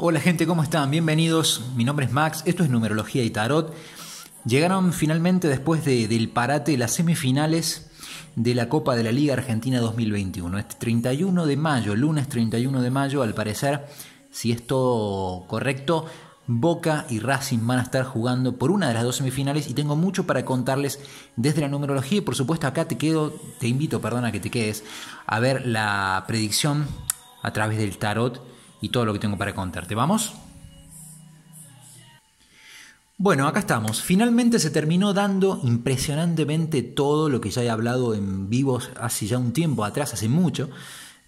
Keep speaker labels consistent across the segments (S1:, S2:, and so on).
S1: Hola gente, ¿cómo están? Bienvenidos. Mi nombre es Max, esto es Numerología y Tarot. Llegaron finalmente después del parate las semifinales de la Copa de la Liga Argentina 2021. Este 31 de mayo, lunes 31 de mayo, al parecer, si es todo correcto, Boca y Racing van a estar jugando por una de las dos semifinales y tengo mucho para contarles desde la numerología y por supuesto acá te quedo, te invito, a que te quedes, a ver la predicción a través del tarot y todo lo que tengo para contarte. ¿Vamos? Bueno, acá estamos. Finalmente se terminó dando impresionantemente todo lo que ya he hablado en vivos hace ya un tiempo atrás, hace mucho.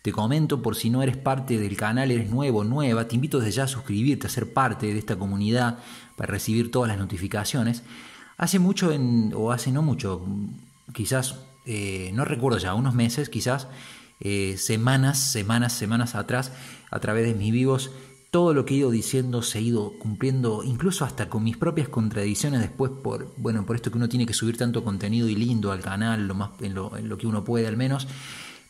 S1: Te comento por si no eres parte del canal, eres nuevo, nueva, te invito desde ya a suscribirte, a ser parte de esta comunidad para recibir todas las notificaciones. Hace mucho, en, o hace no mucho, quizás, eh, no recuerdo ya, unos meses, quizás, eh, semanas, semanas, semanas atrás, a través de mis vivos, todo lo que he ido diciendo se ha ido cumpliendo, incluso hasta con mis propias contradicciones después por, bueno, por esto que uno tiene que subir tanto contenido y lindo al canal, lo más, en, lo, que uno puede al menos,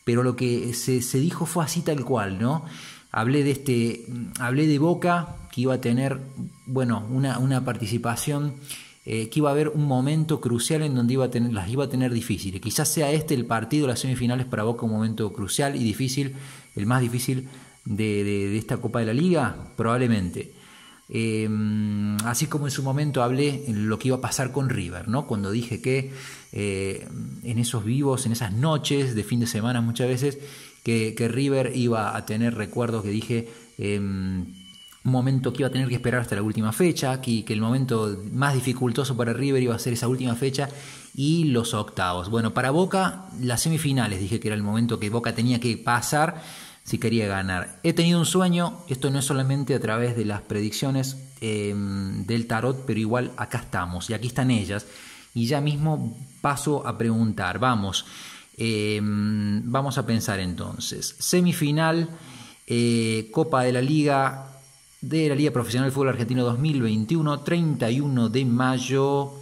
S1: pero lo que se, dijo fue así tal cual, ¿no? Hablé de este, hablé de Boca, que iba a tener, bueno, una, una participación, eh, que iba a haber un momento crucial en donde iba a tener, las iba a tener difíciles. Quizás sea este el partido, las semifinales para Boca, un momento crucial y difícil, el más difícil de, esta Copa de la Liga? Probablemente. Eh, así como en su momento hablé lo que iba a pasar con River, ¿no? Cuando dije que eh, en esos vivos, en esas noches de fin de semana muchas veces, que, River iba a tener recuerdos que dije. Eh, un momento que iba a tener que esperar hasta la última fecha, que, que el momento más dificultoso para River iba a ser esa última fecha y los octavos. Bueno, para Boca, las semifinales dije que era el momento que Boca tenía que pasar si quería ganar. He tenido un sueño, esto no es solamente a través de las predicciones em, del tarot, pero igual acá estamos y aquí están ellas. Y ya mismo paso a preguntar, vamos, em, vamos a pensar entonces. Semifinal, eh, Copa de la Liga, de la Liga Profesional de Fútbol Argentino 2021, 31 de mayo,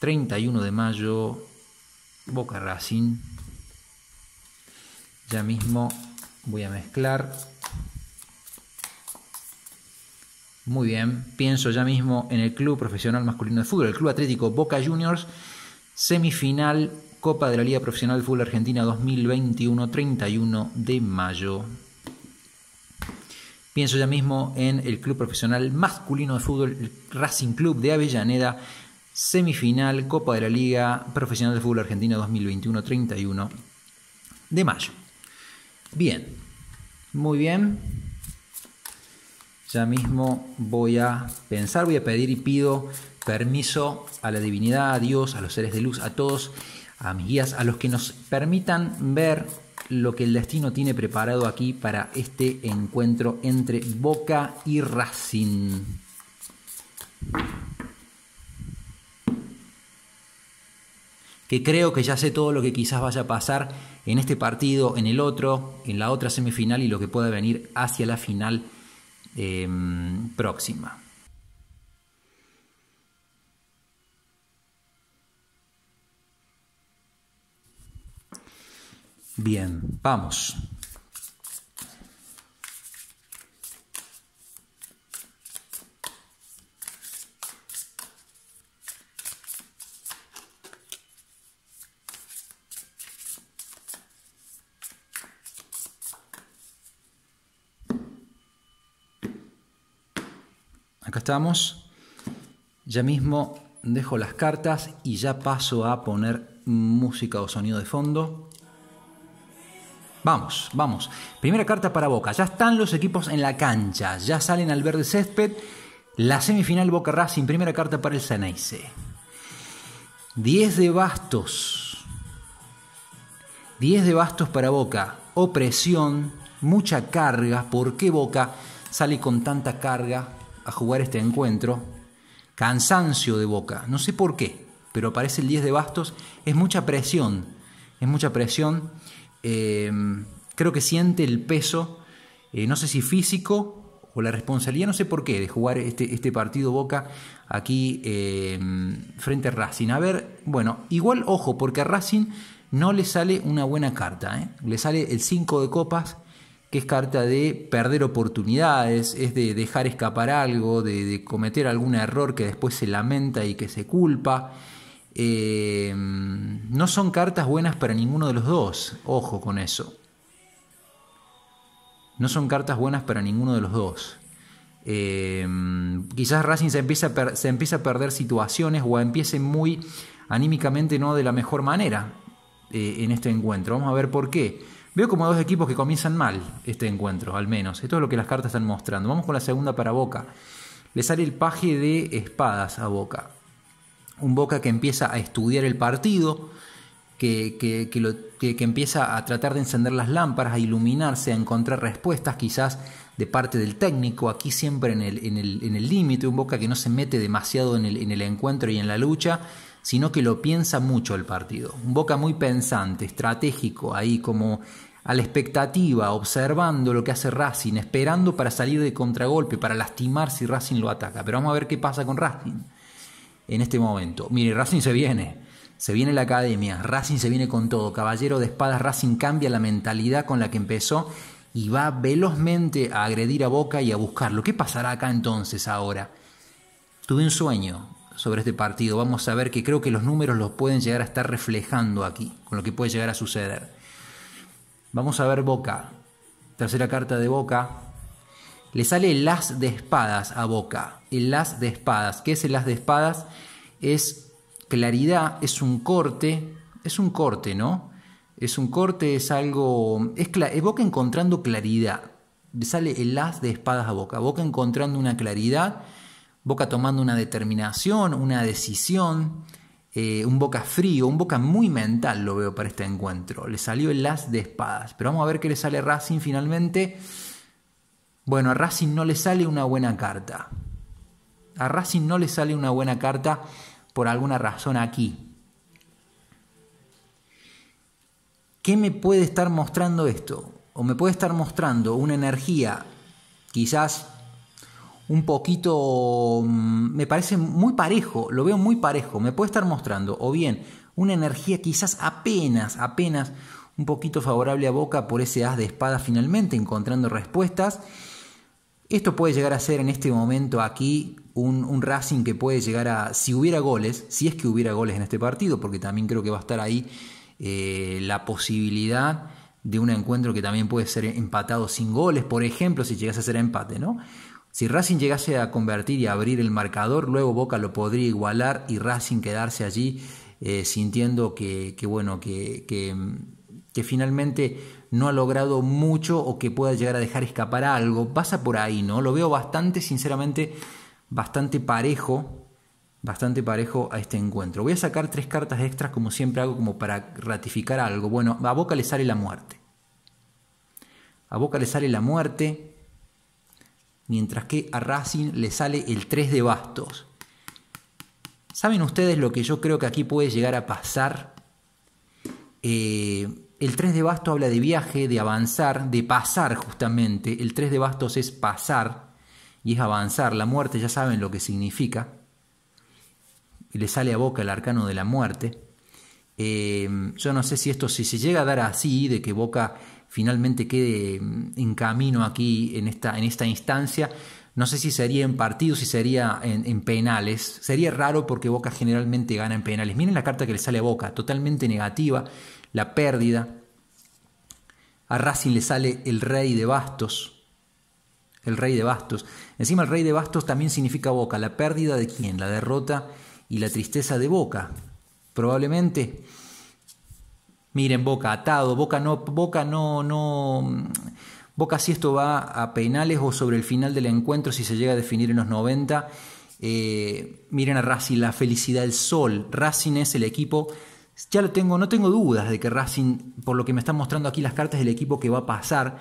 S1: 31 de mayo, Boca Racing. Ya mismo Voy a mezclar. Muy bien, pienso ya mismo en el Club Profesional Masculino de Fútbol, el Club Atlético Boca Juniors, semifinal Copa de la Liga Profesional de Fútbol Argentina 2021, 31 de mayo. Pienso ya mismo en el Club Profesional Masculino de Fútbol, el Racing Club de Avellaneda, semifinal Copa de la Liga Profesional de Fútbol Argentina 2021, 31 de mayo. Bien, muy bien. Ya mismo voy a pensar, voy a pedir y pido permiso a la divinidad, a Dios, a los seres de luz, a todos, a mis guías, a los que nos permitan ver lo que el destino tiene preparado aquí para este encuentro entre Boca y Racing. que creo que ya sé todo lo que quizás vaya a pasar en este partido, en el otro, en la otra semifinal y lo que pueda venir hacia la final em, próxima. Bien, vamos. estamos. Ya mismo dejo las cartas y ya paso a poner música o sonido de fondo. Vamos, vamos. Primera carta para Boca. Ya están los equipos en la cancha. Ya salen al verde césped. La semifinal Boca Racing. Primera carta para el Ceneice. 10 de bastos. 10 de bastos para Boca. Opresión, mucha carga. ¿Por qué Boca sale con tanta carga? a jugar este encuentro. Cansancio de Boca, no sé por qué, pero aparece el 10 de bastos, es mucha presión, es mucha presión. Em, creo que siente el peso, eh, no sé si físico o la responsabilidad, no sé por qué, de jugar este, este partido Boca aquí em, frente a Racing. A ver, bueno, igual ojo, porque a Racing no le sale una buena carta, ¿eh? le sale el 5 de copas que es carta de perder oportunidades, es de dejar escapar algo, de, cometer algún error que después se lamenta y que se culpa. Eh, no son cartas buenas para ninguno de los dos, ojo con eso. No son cartas buenas para ninguno de los dos. Eh, quizás Racing se empieza, a perder situaciones o empiece muy anímicamente no de la mejor manera eh, en este encuentro. Vamos a ver por qué. Veo como dos equipos que comienzan mal este encuentro, al menos. Esto es lo que las cartas están mostrando. Vamos con la segunda para Boca. Le sale el paje de espadas a Boca. Un Boca que empieza a estudiar el partido, que, empieza a tratar de encender las lámparas, a iluminarse, a encontrar respuestas quizás de parte del técnico, aquí siempre en el límite, el, un Boca que no se mete demasiado en el, en el encuentro y en la lucha, sino que lo piensa mucho el partido. Un Boca muy pensante, estratégico, ahí como a la expectativa, observando lo que hace Racing, esperando para salir de contragolpe, para lastimar si Racing lo ataca. Pero vamos a ver qué pasa con Racing en este momento. Mire, Racing se viene, se viene la academia, Racing se viene con todo. Caballero de espadas, Racing cambia la mentalidad con la que empezó y va velozmente a agredir a Boca y a buscarlo. ¿Qué pasará acá entonces ahora? Tuve un sueño, sobre este partido. Vamos a ver que creo que los números los pueden llegar a estar reflejando aquí, con lo que puede llegar a suceder. Vamos a ver Boca. Tercera carta de Boca. Le sale el as de espadas a Boca. El as de espadas. ¿Qué es el as de espadas? Es claridad, es un corte. Es un corte, ¿no? Es un corte, es algo... Es, Boca encontrando claridad. Le sale el as de espadas a Boca. Boca encontrando una claridad Boca tomando una determinación, una decisión, eh, un Boca frío, un Boca muy mental lo veo para este encuentro. Le salió el las de espadas, pero vamos a ver qué le sale a Racing finalmente. Bueno, a Racing no le sale una buena carta. A Racing no le sale una buena carta por alguna razón aquí. ¿Qué me puede estar mostrando esto? ¿O me puede estar mostrando una energía quizás un poquito, mm, me parece muy parejo, lo veo muy parejo, me puede estar mostrando o bien una energía quizás apenas, apenas un poquito favorable a Boca por ese as de espada finalmente encontrando respuestas. Esto puede llegar a ser en este momento aquí un, Racing que puede llegar a, si hubiera goles, si es que hubiera goles en este partido, porque también creo que va a estar ahí eh, la posibilidad de un encuentro que también puede ser empatado sin goles, por ejemplo, si llegase a ser empate, ¿no? Si Racing llegase a convertir y abrir el marcador, luego Boca lo podría igualar y Racing quedarse allí eh, sintiendo que, bueno, que, que, finalmente no ha logrado mucho o que pueda llegar a dejar escapar algo. Pasa por ahí, ¿no? Lo veo bastante, sinceramente, bastante parejo, bastante parejo a este encuentro. Voy a sacar tres cartas extras, como siempre hago, como para ratificar algo. Bueno, a Boca le sale la muerte. A Boca le sale la muerte mientras que a Racing le sale el 3 de bastos. ¿Saben ustedes lo que yo creo que aquí puede llegar a pasar? Eh, el 3 de bastos habla de viaje, de avanzar, de pasar justamente. El 3 de bastos es pasar y es avanzar. La muerte ya saben lo que significa. Le sale a boca el arcano de la muerte. Eh, yo no sé si esto, si se llega a dar así, de que Boca finalmente quede mm, en camino aquí en esta, en esta instancia. No sé si sería en partidos, si sería en, en, penales. Sería raro porque Boca generalmente gana en penales. Miren la carta que le sale a Boca, totalmente negativa, la pérdida. A Racing le sale el rey de bastos. El rey de bastos. Encima el rey de bastos también significa Boca. La pérdida de quién? La derrota y la tristeza de Boca. Probablemente Miren, Boca atado, Boca no, Boca no, no. Boca si esto va a penales o sobre el final del encuentro, si se llega a definir en los 90. Eh, miren a Racing, la felicidad, el sol. Racing es el equipo. Ya lo tengo, no tengo dudas de que Racing, por lo que me están mostrando aquí las cartas del equipo que va a pasar.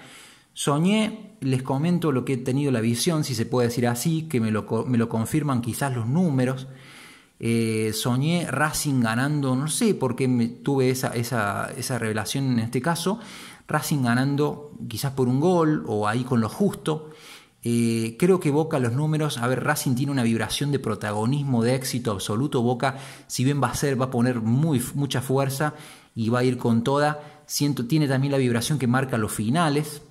S1: Soñé, les comento lo que he tenido la visión, si se puede decir así, que me lo, me lo confirman quizás los números. Eh, soñé Racing ganando, no sé por qué me, tuve esa, revelación en este caso, Racing ganando quizás por un gol o ahí con lo justo. Eh, creo que Boca los números, a ver, Racing tiene una vibración de protagonismo, de éxito absoluto. Boca, si bien va a ser, va a poner muy, mucha fuerza y va a ir con toda. Siento, tiene también la vibración que marca los finales.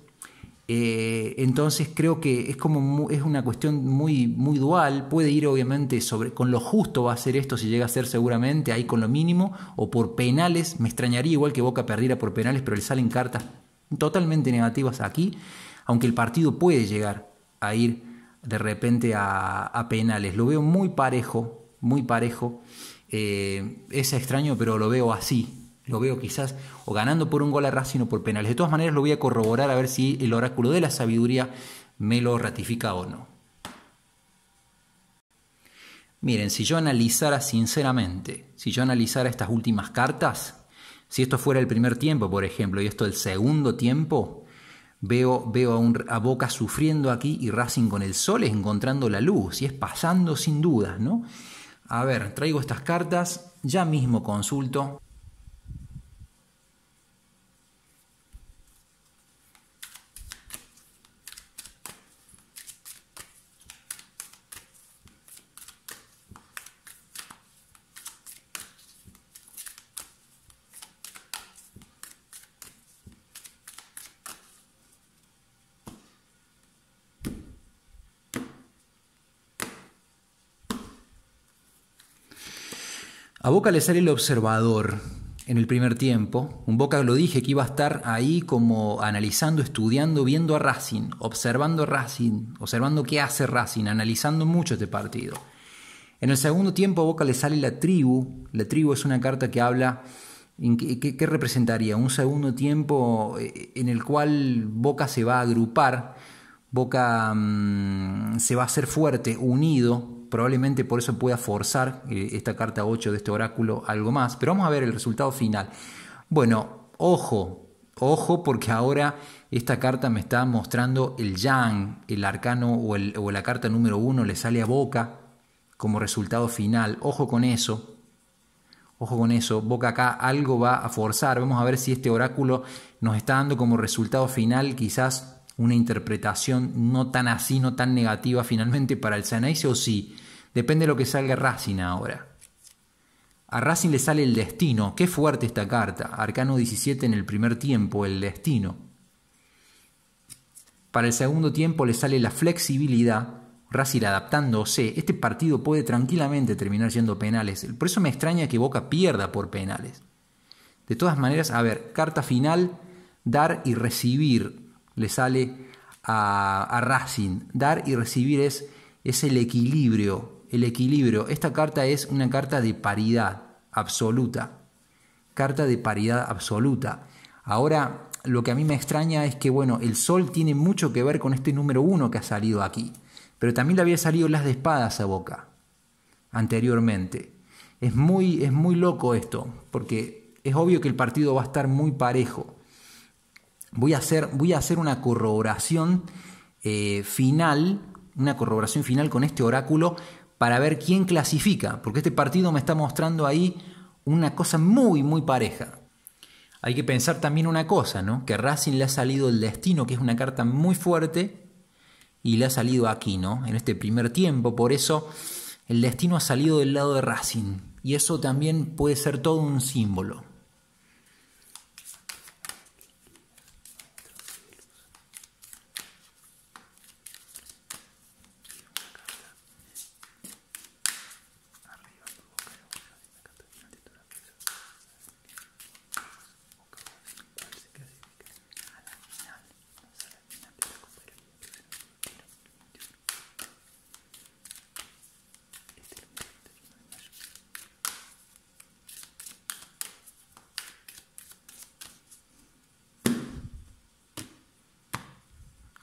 S1: Eh, entonces creo que es como es una cuestión muy, muy dual. Puede ir obviamente sobre con lo justo va a ser esto si llega a ser seguramente ahí con lo mínimo o por penales. Me extrañaría igual que Boca perdiera por penales, pero le salen cartas totalmente negativas aquí, aunque el partido puede llegar a ir de repente a, penales. Lo veo muy parejo, muy parejo. Eh, es extraño, pero lo veo así lo veo quizás o ganando por un gol a Racing o por penales. De todas maneras lo voy a corroborar a ver si el oráculo de la sabiduría me lo ratifica o no. Miren, si yo analizara sinceramente, si yo analizara estas últimas cartas, si esto fuera el primer tiempo, por ejemplo, y esto el segundo tiempo, veo, veo a, un, a Boca sufriendo aquí y Racing con el sol es encontrando la luz y es pasando sin dudas, ¿no? A ver, traigo estas cartas, ya mismo consulto. Boca le sale el observador en el primer tiempo. Un Boca lo dije que iba a estar ahí como analizando, estudiando, viendo a Racing, observando a Racing, observando qué hace Racing, analizando mucho este partido. En el segundo tiempo a Boca le sale la tribu. La tribu es una carta que habla ¿Qué, representaría? Un segundo tiempo eh, en el cual Boca se va a agrupar, Boca mm, se va a hacer fuerte, unido, probablemente por eso pueda forzar eh, esta carta 8 de este oráculo algo más, pero vamos a ver el resultado final. Bueno, ojo, ojo porque ahora esta carta me está mostrando el yang, el arcano o, el, o la carta número 1 le sale a boca como resultado final, ojo con eso. Ojo con eso, Boca acá algo va a forzar. Vamos a ver si este oráculo nos está dando como resultado final quizás una interpretación no tan así, no tan negativa finalmente para el se o sí. Depende de lo que salga Racing ahora. A Racing le sale el destino. Qué fuerte esta carta. Arcano 17 en el primer tiempo, el destino. Para el segundo tiempo le sale la flexibilidad. Racing adaptándose. Este partido puede tranquilamente terminar siendo penales. Por eso me extraña que Boca pierda por penales. De todas maneras, a ver, carta final, dar y recibir. Le sale a, a Racing. Dar y recibir es, es el equilibrio el equilibrio. Esta carta es una carta de paridad absoluta. Carta de paridad absoluta. Ahora, lo que a mí me extraña es que, bueno, el sol tiene mucho que ver con este número uno que ha salido aquí. Pero también le había salido las de espadas a boca anteriormente. Es muy, es muy loco esto, porque es obvio que el partido va a estar muy parejo. Voy a hacer, voy a hacer una corroboración eh, final, una corroboración final con este oráculo para ver quién clasifica, porque este partido me está mostrando ahí una cosa muy, muy pareja. Hay que pensar también una cosa, ¿no? Que Racing le ha salido el destino, que es una carta muy fuerte, y le ha salido aquí, ¿no? En este primer tiempo, por eso el destino ha salido del lado de Racing, y eso también puede ser todo un símbolo.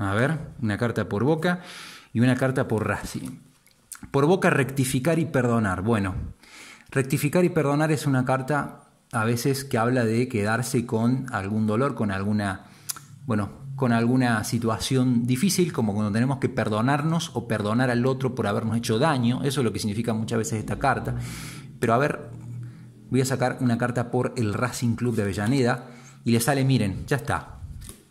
S1: A ver, una carta por Boca y una carta por Racing. Por Boca rectificar y perdonar. Bueno, rectificar y perdonar es una carta a veces que habla de quedarse con algún dolor, con alguna, bueno, con alguna situación difícil, como cuando tenemos que perdonarnos o perdonar al otro por habernos hecho daño. Eso es lo que significa muchas veces esta carta. Pero a ver, voy a sacar una carta por el Racing Club de Avellaneda y le sale, miren, ya está,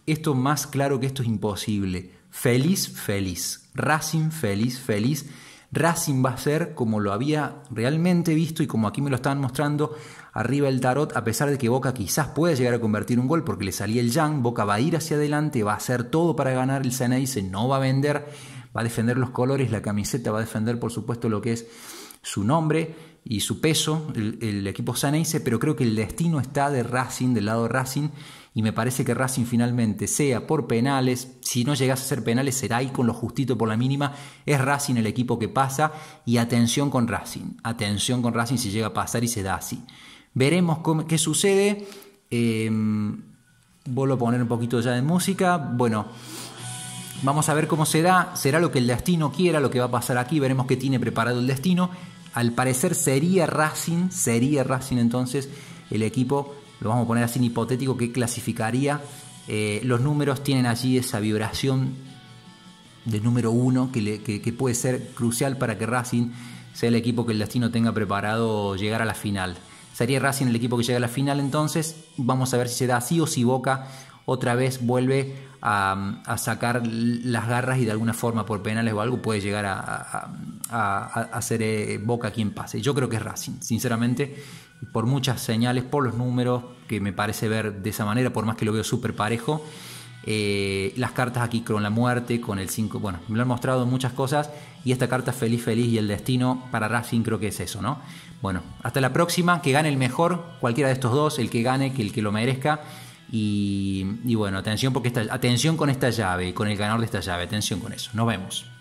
S1: esto más claro que esto es imposible. Feliz, feliz. Racing, feliz, feliz. Racing va a ser como lo había realmente visto y como aquí me lo estaban mostrando arriba el tarot, a pesar de que Boca quizás pueda llegar a convertir un gol porque le salía el Yang, Boca va a ir hacia adelante, va a hacer todo para ganar el dice no va a vender, va a defender los colores, la camiseta, va a defender por supuesto lo que es su nombre y su peso, el, equipo Sanaise, pero creo que el destino está de Racing, del lado de Racing, y me parece que Racing finalmente, sea por penales, si no llegas a ser penales será ahí con lo justito por la mínima, es Racing el equipo que pasa y atención con Racing, atención con Racing si llega a pasar y se da así. Veremos qué sucede, em, vuelvo a poner un poquito ya de música, bueno... Vamos a ver cómo se da. será lo que el destino quiera, lo que va a pasar aquí, veremos qué tiene preparado el destino. Al parecer sería Racing, sería Racing entonces el equipo lo vamos a poner así en hipotético, que clasificaría. Eh, los números tienen allí esa vibración de número uno que, puede ser crucial para que Racing sea el equipo que el destino tenga preparado llegar a la final. Sería Racing el equipo que llega a la final entonces. Vamos a ver si se da así o si Boca otra vez vuelve a, sacar las garras y de alguna forma por penales o algo puede llegar a, a, a, ser eh, Boca quien pase. Yo creo que es Racing, sinceramente por muchas señales, por los números, que me parece ver de esa manera, por más que lo veo súper parejo. Eh, las cartas aquí con la muerte, con el 5, bueno, me lo han mostrado muchas cosas. Y esta carta Feliz, Feliz y el Destino para Racing creo que es eso, ¿no? Bueno, hasta la próxima, que gane el mejor, cualquiera de estos dos, el que gane, que el que lo merezca. Y, bueno, atención, porque atención con esta llave, con el ganador de esta llave, atención con eso. Nos vemos.